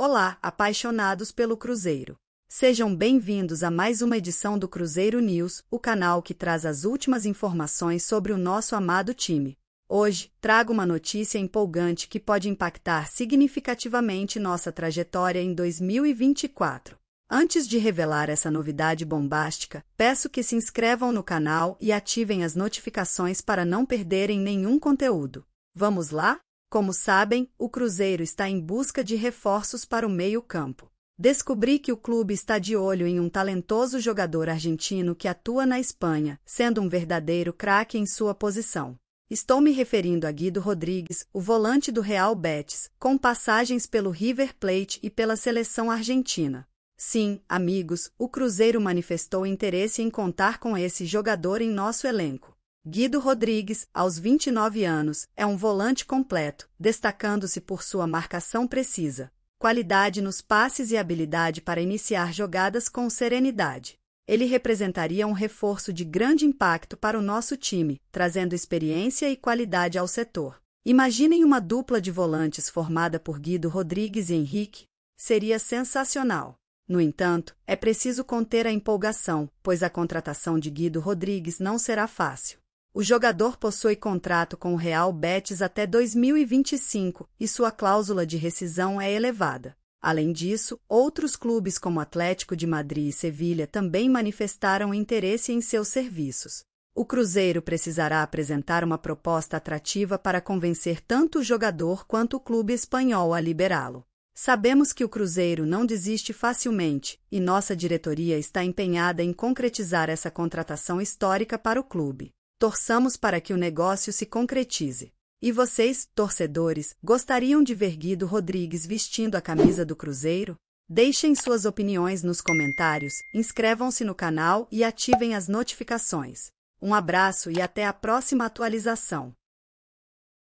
Olá, apaixonados pelo Cruzeiro. Sejam bem-vindos a mais uma edição do Cruzeiro News, o canal que traz as últimas informações sobre o nosso amado time. Hoje, trago uma notícia empolgante que pode impactar significativamente nossa trajetória em 2024. Antes de revelar essa novidade bombástica, peço que se inscrevam no canal e ativem as notificações para não perderem nenhum conteúdo. Vamos lá? Como sabem, o Cruzeiro está em busca de reforços para o meio-campo. Descobri que o clube está de olho em um talentoso jogador argentino que atua na Espanha, sendo um verdadeiro craque em sua posição. Estou me referindo a Guido Rodrigues, o volante do Real Betis, com passagens pelo River Plate e pela seleção argentina. Sim, amigos, o Cruzeiro manifestou interesse em contar com esse jogador em nosso elenco. Guido Rodrigues, aos 29 anos, é um volante completo, destacando-se por sua marcação precisa, qualidade nos passes e habilidade para iniciar jogadas com serenidade. Ele representaria um reforço de grande impacto para o nosso time, trazendo experiência e qualidade ao setor. Imaginem uma dupla de volantes formada por Guido Rodrigues e Henrique. Seria sensacional. No entanto, é preciso conter a empolgação, pois a contratação de Guido Rodrigues não será fácil. O jogador possui contrato com o Real Betis até 2025 e sua cláusula de rescisão é elevada. Além disso, outros clubes como Atlético de Madrid e Sevilha também manifestaram interesse em seus serviços. O Cruzeiro precisará apresentar uma proposta atrativa para convencer tanto o jogador quanto o clube espanhol a liberá-lo. Sabemos que o Cruzeiro não desiste facilmente e nossa diretoria está empenhada em concretizar essa contratação histórica para o clube torçamos para que o negócio se concretize. E vocês, torcedores, gostariam de ver Guido Rodrigues vestindo a camisa do Cruzeiro? Deixem suas opiniões nos comentários, inscrevam-se no canal e ativem as notificações. Um abraço e até a próxima atualização.